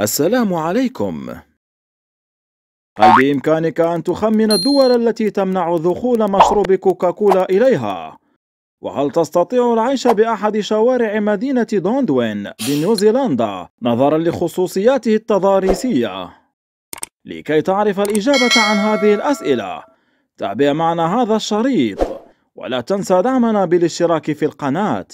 السلام عليكم هل بإمكانك أن تخمن الدول التي تمنع دخول مشروب كوكاكولا إليها؟ وهل تستطيع العيش بأحد شوارع مدينة دوندوين بنيوزيلندا نظرا لخصوصياته التضاريسية؟ لكي تعرف الإجابة عن هذه الأسئلة تابع معنا هذا الشريط ولا تنسى دعمنا بالاشتراك في القناة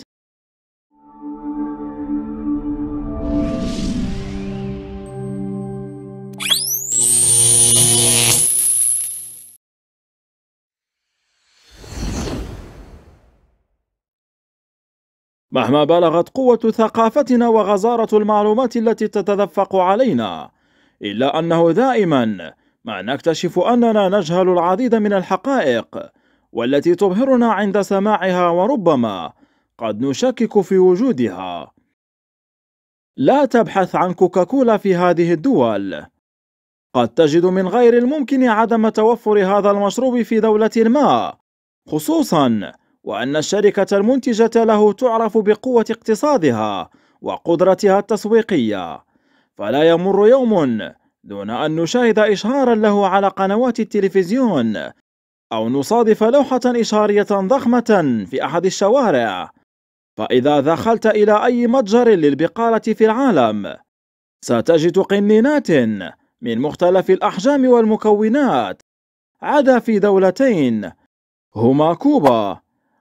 مهما بلغت قوة ثقافتنا وغزارة المعلومات التي تتدفق علينا إلا أنه دائما ما نكتشف أننا نجهل العديد من الحقائق والتي تبهرنا عند سماعها وربما قد نشكك في وجودها لا تبحث عن كوكاكولا في هذه الدول قد تجد من غير الممكن عدم توفر هذا المشروب في دولة ما خصوصا وأن الشركة المنتجة له تعرف بقوة اقتصادها وقدرتها التسويقية فلا يمر يوم دون أن نشاهد إشهارا له على قنوات التلفزيون أو نصادف لوحة إشهارية ضخمة في أحد الشوارع فإذا دخلت إلى أي متجر للبقالة في العالم ستجد قنينات من مختلف الأحجام والمكونات عدا في دولتين هما كوبا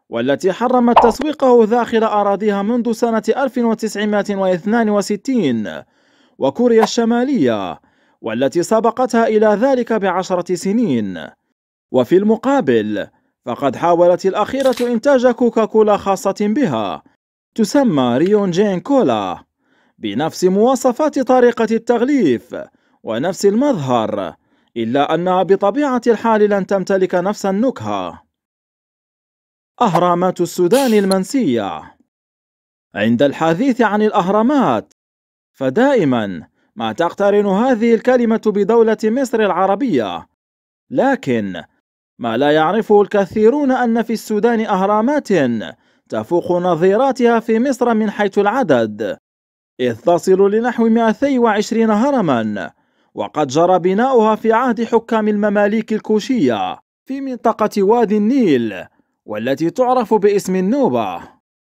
والتي حرمت تسويقه داخل أراضيها منذ سنة 1962 وكوريا الشمالية والتي سبقتها إلى ذلك بعشرة سنين وفي المقابل فقد حاولت الأخيرة إنتاج كوكاكولا خاصة بها تسمى ريون جين كولا بنفس مواصفات طريقة التغليف ونفس المظهر إلا أنها بطبيعة الحال لن تمتلك نفس النكهة أهرامات السودان المنسية عند الحديث عن الأهرامات فدائما ما تقترن هذه الكلمة بدولة مصر العربية لكن ما لا يعرفه الكثيرون أن في السودان أهرامات تفوق نظيراتها في مصر من حيث العدد إذ تصل لنحو 220 هرما وقد جرى بناؤها في عهد حكام المماليك الكوشية في منطقة وادي النيل والتي تعرف باسم النوبة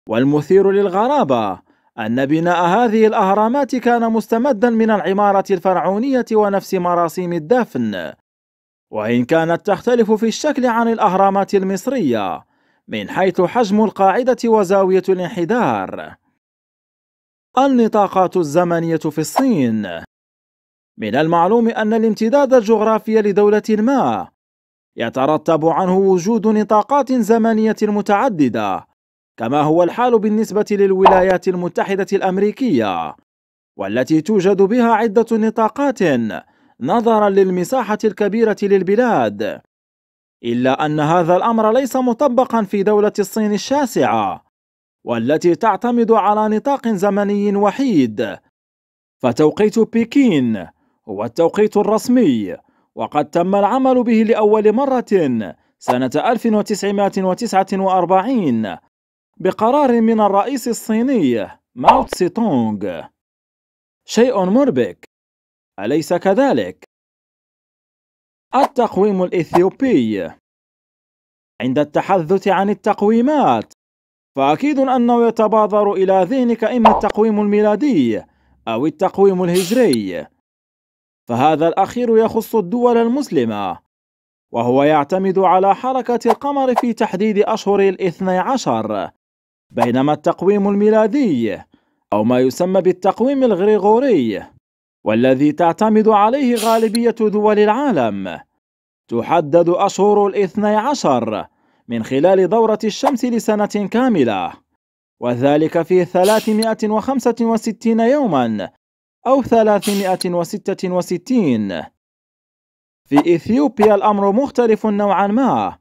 والمثير للغرابة أن بناء هذه الأهرامات كان مستمدا من العمارة الفرعونية ونفس مراسيم الدفن وإن كانت تختلف في الشكل عن الأهرامات المصرية من حيث حجم القاعدة وزاوية الانحدار النطاقات الزمنية في الصين من المعلوم أن الامتداد الجغرافي لدولة ما يترتب عنه وجود نطاقات زمنية متعددة كما هو الحال بالنسبة للولايات المتحدة الأمريكية والتي توجد بها عدة نطاقات نظرا للمساحة الكبيرة للبلاد إلا أن هذا الأمر ليس مطبقا في دولة الصين الشاسعة والتي تعتمد على نطاق زمني وحيد فتوقيت بكين هو التوقيت الرسمي وقد تم العمل به لأول مرة سنة 1949 بقرار من الرئيس الصيني ماو تسي تونغ شيء مربك أليس كذلك؟ التقويم الإثيوبي عند التحدث عن التقويمات فأكيد أنه يتبادر إلى ذهنك إما التقويم الميلادي أو التقويم الهجري فهذا الأخير يخص الدول المسلمة وهو يعتمد على حركة القمر في تحديد أشهر الاثني عشر بينما التقويم الميلادي أو ما يسمى بالتقويم الغريغوري والذي تعتمد عليه غالبية دول العالم تحدد أشهر الاثني عشر من خلال دورة الشمس لسنة كاملة وذلك في 365 يوما أو 366 في إثيوبيا الأمر مختلف نوعا ما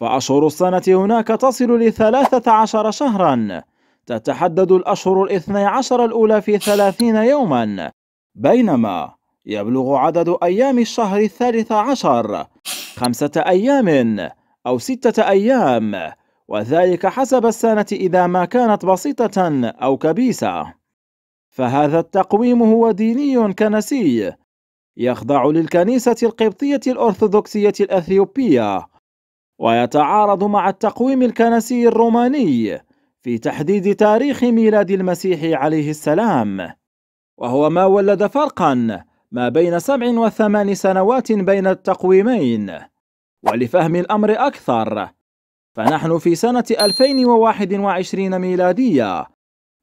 فأشهر السنة هناك تصل لثلاثة عشر شهرا تتحدد الأشهر الاثني عشر الأولى في ثلاثين يوما بينما يبلغ عدد أيام الشهر الثالث عشر خمسة أيام أو ستة أيام وذلك حسب السنة إذا ما كانت بسيطة أو كبيسة فهذا التقويم هو ديني كنسي يخضع للكنيسة القبطية الأرثوذكسية الأثيوبية ويتعارض مع التقويم الكنسي الروماني في تحديد تاريخ ميلاد المسيح عليه السلام وهو ما ولد فرقا ما بين سبع وثمان سنوات بين التقويمين ولفهم الأمر أكثر فنحن في سنة 2021 ميلادية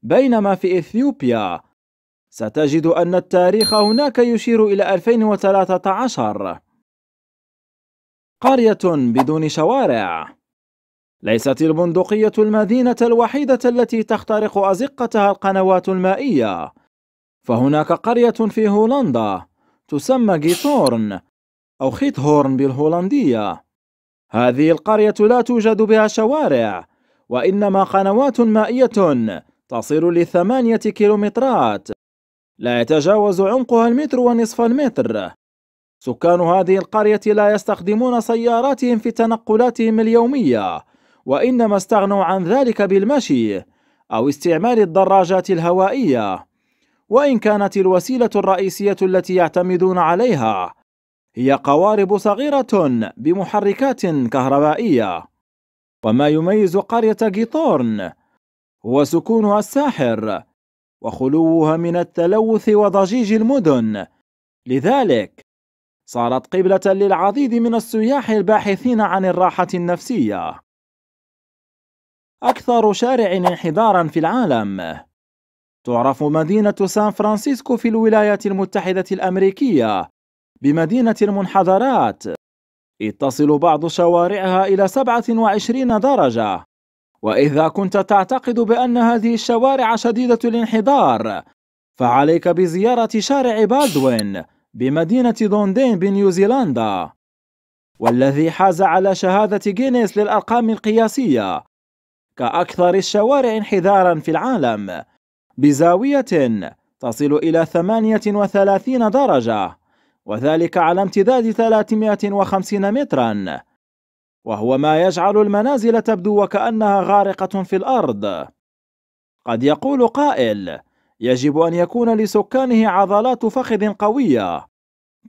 بينما في إثيوبيا ستجد أن التاريخ هناك يشير إلى 2013 قرية بدون شوارع ليست البندقية المدينة الوحيدة التي تخترق أزقتها القنوات المائية فهناك قرية في هولندا تسمى جيتورن أو خيتهورن بالهولندية هذه القرية لا توجد بها شوارع وإنما قنوات مائية تصل لثمانية كيلومترات لا يتجاوز عمقها المتر ونصف المتر سكان هذه القرية لا يستخدمون سياراتهم في تنقلاتهم اليومية وإنما استغنوا عن ذلك بالمشي أو استعمال الدراجات الهوائية وإن كانت الوسيلة الرئيسية التي يعتمدون عليها هي قوارب صغيرة بمحركات كهربائية وما يميز قرية جيثورن وسكونها الساحر وخلوها من التلوث وضجيج المدن لذلك صارت قبلة للعديد من السياح الباحثين عن الراحة النفسية أكثر شارع انحدارا في العالم تعرف مدينة سان فرانسيسكو في الولايات المتحدة الأمريكية بمدينة المنحدرات اتصل بعض شوارعها إلى 27 درجة وإذا كنت تعتقد بأن هذه الشوارع شديدة الانحدار فعليك بزيارة شارع بادوين بمدينة دوندين بنيوزيلندا والذي حاز على شهادة جينيس للأرقام القياسية كأكثر الشوارع انحدارا في العالم بزاوية تصل إلى 38 درجة وذلك على امتداد 350 متراً وهو ما يجعل المنازل تبدو وكأنها غارقة في الأرض قد يقول قائل يجب أن يكون لسكانه عضلات فخذ قوية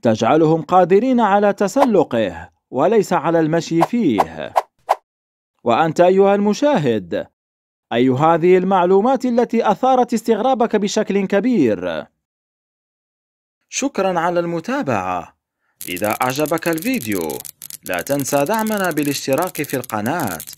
تجعلهم قادرين على تسلقه وليس على المشي فيه وأنت أيها المشاهد أي هذه المعلومات التي أثارت استغرابك بشكل كبير شكرا على المتابعة إذا أعجبك الفيديو لا تنسى دعمنا بالاشتراك في القناة